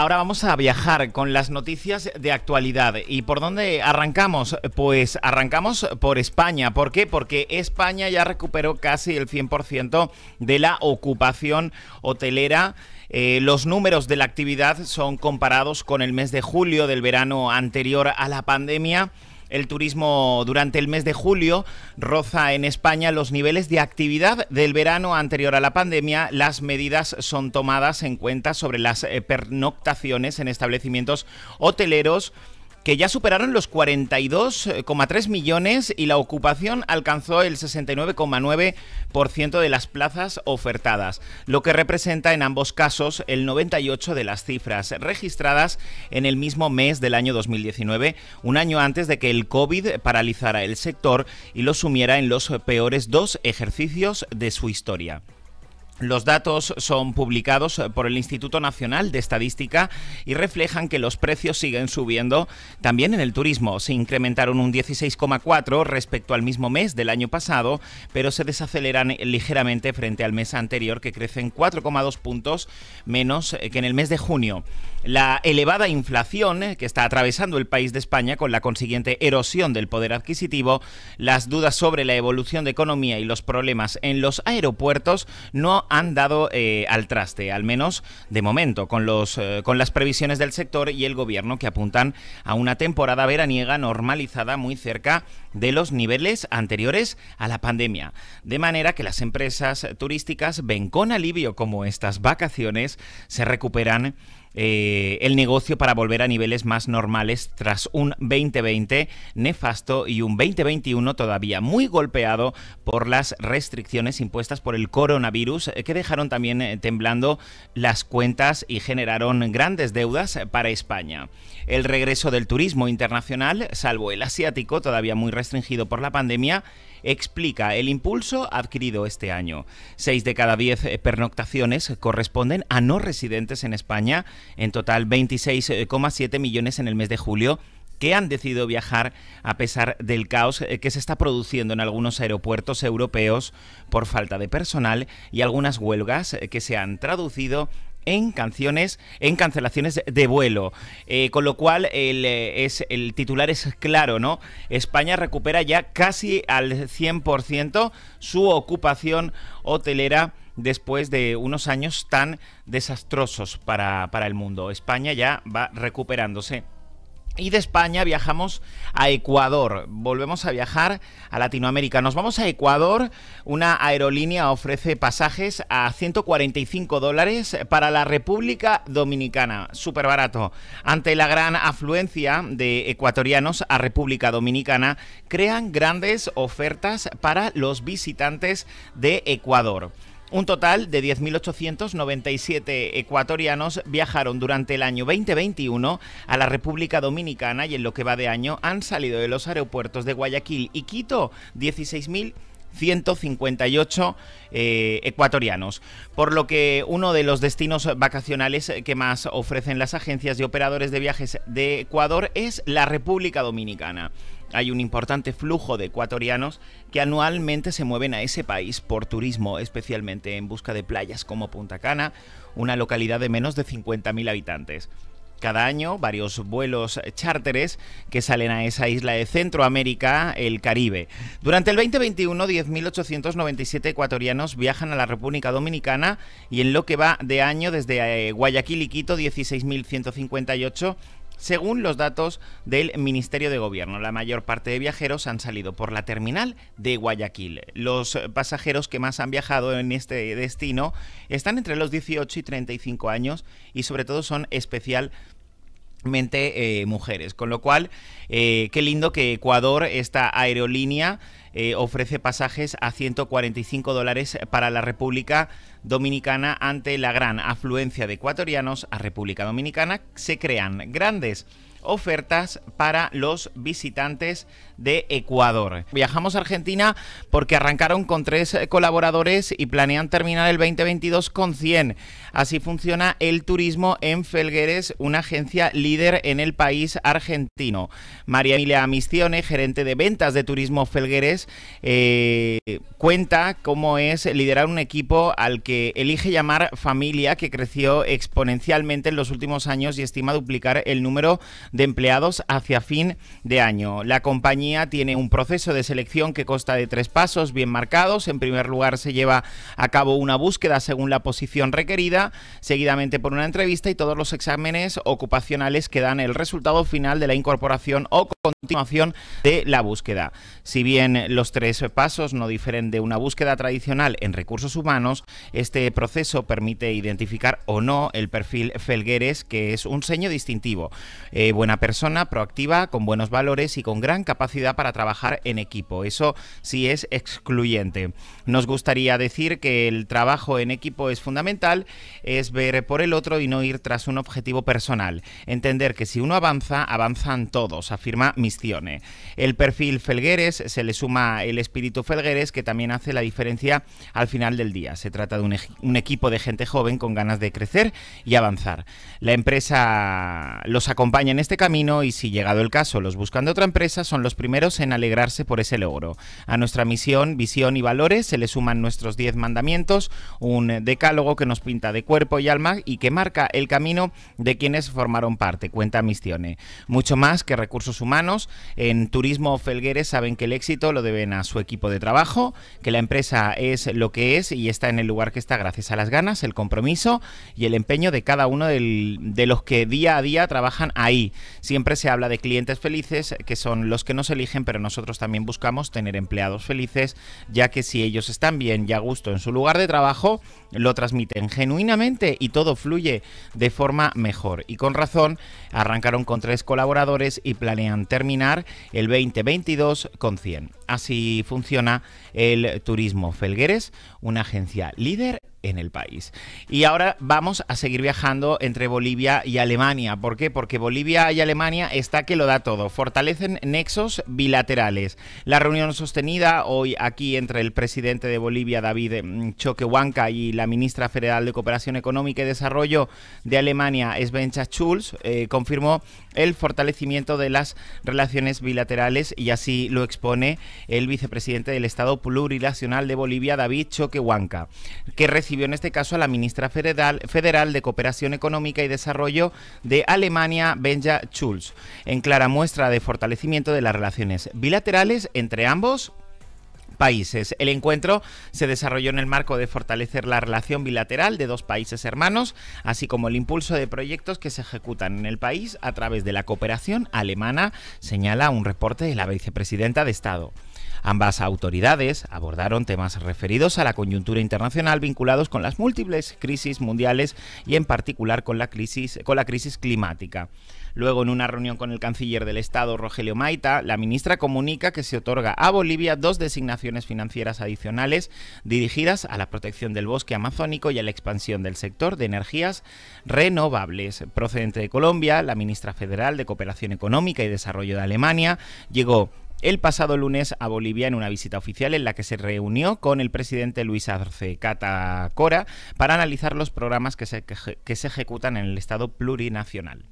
ahora vamos a viajar con las noticias de actualidad. ¿Y por dónde arrancamos? Pues arrancamos por España. ¿Por qué? Porque España ya recuperó casi el 100% de la ocupación hotelera. Eh, los números de la actividad son comparados con el mes de julio del verano anterior a la pandemia el turismo durante el mes de julio roza en España los niveles de actividad del verano anterior a la pandemia. Las medidas son tomadas en cuenta sobre las eh, pernoctaciones en establecimientos hoteleros que ya superaron los 42,3 millones y la ocupación alcanzó el 69,9% de las plazas ofertadas, lo que representa en ambos casos el 98 de las cifras registradas en el mismo mes del año 2019, un año antes de que el COVID paralizara el sector y lo sumiera en los peores dos ejercicios de su historia. Los datos son publicados eh, por el Instituto Nacional de Estadística y reflejan que los precios siguen subiendo también en el turismo. Se incrementaron un 16,4 respecto al mismo mes del año pasado, pero se desaceleran ligeramente frente al mes anterior, que crecen 4,2 puntos menos eh, que en el mes de junio la elevada inflación eh, que está atravesando el país de España con la consiguiente erosión del poder adquisitivo, las dudas sobre la evolución de economía y los problemas en los aeropuertos no han dado eh, al traste, al menos de momento, con, los, eh, con las previsiones del sector y el gobierno que apuntan a una temporada veraniega normalizada muy cerca de los niveles anteriores a la pandemia. De manera que las empresas turísticas ven con alivio cómo estas vacaciones se recuperan eh, el negocio para volver a niveles más normales tras un 2020 nefasto y un 2021 todavía muy golpeado por las restricciones impuestas por el coronavirus eh, que dejaron también eh, temblando las cuentas y generaron grandes deudas para España. El regreso del turismo internacional, salvo el asiático, todavía muy restringido por la pandemia, explica el impulso adquirido este año. Seis de cada diez pernoctaciones corresponden a no residentes en España en total 26,7 millones en el mes de julio que han decidido viajar a pesar del caos eh, que se está produciendo en algunos aeropuertos europeos por falta de personal y algunas huelgas eh, que se han traducido en canciones, en cancelaciones de vuelo. Eh, con lo cual el, eh, es, el titular es claro, ¿no? España recupera ya casi al 100% su ocupación hotelera después de unos años tan desastrosos para, para el mundo. España ya va recuperándose. Y de España viajamos a Ecuador, volvemos a viajar a Latinoamérica. Nos vamos a Ecuador, una aerolínea ofrece pasajes a 145 dólares para la República Dominicana, súper barato. Ante la gran afluencia de ecuatorianos a República Dominicana, crean grandes ofertas para los visitantes de Ecuador. Un total de 10.897 ecuatorianos viajaron durante el año 2021 a la República Dominicana y en lo que va de año han salido de los aeropuertos de Guayaquil y Quito 16.158 eh, ecuatorianos, por lo que uno de los destinos vacacionales que más ofrecen las agencias y operadores de viajes de Ecuador es la República Dominicana. Hay un importante flujo de ecuatorianos que anualmente se mueven a ese país por turismo, especialmente en busca de playas como Punta Cana, una localidad de menos de 50.000 habitantes. Cada año, varios vuelos chárteres que salen a esa isla de Centroamérica, el Caribe. Durante el 2021, 10.897 ecuatorianos viajan a la República Dominicana y en lo que va de año, desde eh, Guayaquil y Quito, 16.158 según los datos del Ministerio de Gobierno, la mayor parte de viajeros han salido por la terminal de Guayaquil. Los pasajeros que más han viajado en este destino están entre los 18 y 35 años y sobre todo son especial mente eh, mujeres. Con lo cual, eh, qué lindo que Ecuador, esta aerolínea, eh, ofrece pasajes a 145 dólares para la República Dominicana ante la gran afluencia de ecuatorianos a República Dominicana. Se crean grandes ofertas para los visitantes de Ecuador. Viajamos a Argentina porque arrancaron con tres colaboradores y planean terminar el 2022 con 100. Así funciona el turismo en Felgueres, una agencia líder en el país argentino. María Emilia Mistione, gerente de ventas de Turismo Felgueres, eh, cuenta cómo es liderar un equipo al que elige llamar familia, que creció exponencialmente en los últimos años y estima duplicar el número de empleados hacia fin de año. La compañía tiene un proceso de selección que consta de tres pasos bien marcados. En primer lugar se lleva a cabo una búsqueda según la posición requerida, seguidamente por una entrevista y todos los exámenes ocupacionales que dan el resultado final de la incorporación o continuación de la búsqueda. Si bien los tres pasos no difieren de una búsqueda tradicional en recursos humanos, este proceso permite identificar o no el perfil Felgueres, que es un seño distintivo. Eh, buena persona, proactiva, con buenos valores y con gran capacidad para trabajar en equipo. Eso sí es excluyente. Nos gustaría decir que el trabajo en equipo es fundamental, es ver por el otro y no ir tras un objetivo personal. Entender que si uno avanza, avanzan todos, afirma Misione. El perfil Felgueres se le suma el espíritu Felgueres que también hace la diferencia al final del día. Se trata de un, equipo de gente joven con ganas de crecer y avanzar. La empresa los acompaña en este camino y si llegado el caso los buscan de otra empresa son los primeros en alegrarse por ese logro. A nuestra misión, visión y valores se le suman nuestros diez mandamientos, un decálogo que nos pinta de cuerpo y alma y que marca el camino de quienes formaron parte, cuenta Misiones. Mucho más que recursos humanos, en Turismo Felgueres saben que el éxito lo deben a su equipo de trabajo, que la empresa es lo que es y está en el lugar que está gracias a las ganas, el compromiso y el empeño de cada uno de los que día a día trabajan ahí. Siempre se habla de clientes felices, que son los que nos eligen, pero nosotros también buscamos tener empleados felices, ya que si ellos están bien y a gusto en su lugar de trabajo, lo transmiten genuinamente y todo fluye de forma mejor. Y con razón, arrancaron con tres colaboradores y planean terminar el 2022 con 100. Así funciona el Turismo Felgueres, una agencia líder en el país. Y ahora vamos a seguir viajando entre Bolivia y Alemania. ¿Por qué? Porque Bolivia y Alemania está que lo da todo. Fortalecen nexos bilaterales. La reunión sostenida hoy aquí entre el presidente de Bolivia, David mm, Choquehuanca, y la ministra federal de Cooperación Económica y Desarrollo de Alemania, Svencha Schulz, eh, confirmó el fortalecimiento de las relaciones bilaterales y así lo expone el vicepresidente del Estado Plurinacional de Bolivia, David Choquehuanca, que recibió en este caso a la ministra federal, federal de Cooperación Económica y Desarrollo de Alemania, Benja Schulz, en clara muestra de fortalecimiento de las relaciones bilaterales entre ambos países. El encuentro se desarrolló en el marco de fortalecer la relación bilateral de dos países hermanos, así como el impulso de proyectos que se ejecutan en el país a través de la cooperación alemana, señala un reporte de la vicepresidenta de Estado. Ambas autoridades abordaron temas referidos a la coyuntura internacional vinculados con las múltiples crisis mundiales y en particular con la crisis, con la crisis climática. Luego, en una reunión con el canciller del Estado, Rogelio Maita, la ministra comunica que se otorga a Bolivia dos designaciones financieras adicionales dirigidas a la protección del bosque amazónico y a la expansión del sector de energías renovables. Procedente de Colombia, la ministra federal de Cooperación Económica y Desarrollo de Alemania llegó el pasado lunes a Bolivia en una visita oficial en la que se reunió con el presidente Luis Arce Catacora para analizar los programas que se, que se ejecutan en el Estado plurinacional.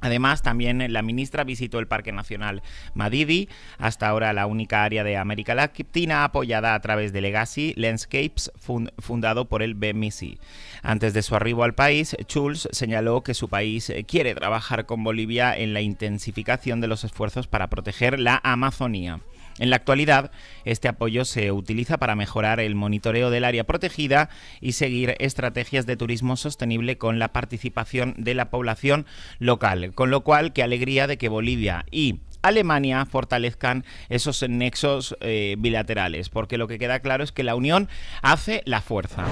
Además, también la ministra visitó el Parque Nacional Madidi, hasta ahora la única área de América Latina apoyada a través de Legacy Landscapes, fundado por el BMC. Antes de su arribo al país, Schulz señaló que su país quiere trabajar con Bolivia en la intensificación de los esfuerzos para proteger la Amazonía. En la actualidad, este apoyo se utiliza para mejorar el monitoreo del área protegida y seguir estrategias de turismo sostenible con la participación de la población local. Con lo cual, qué alegría de que Bolivia y Alemania fortalezcan esos nexos eh, bilaterales, porque lo que queda claro es que la unión hace la fuerza.